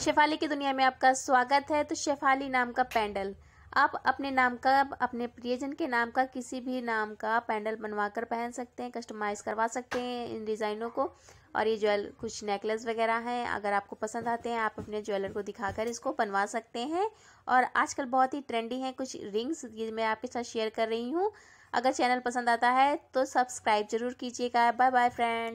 शेफाली की दुनिया में आपका स्वागत है तो शेफाली नाम का पैंडल आप अपने नाम का अपने प्रियजन के नाम का किसी भी नाम का पैंडल बनवाकर पहन सकते हैं कस्टमाइज़ करवा सकते हैं इन डिज़ाइनों को और ये ज्वेल कुछ नेकलेस वगैरह हैं अगर आपको पसंद आते हैं आप अपने ज्वेलर को दिखाकर इसको बनवा सकते हैं और आजकल बहुत ही ट्रेंडी हैं कुछ रिंग्स ये मैं आपके साथ शेयर कर रही हूँ अगर चैनल पसंद आता है तो सब्सक्राइब जरूर कीजिएगा बाय बाय फ्रेंड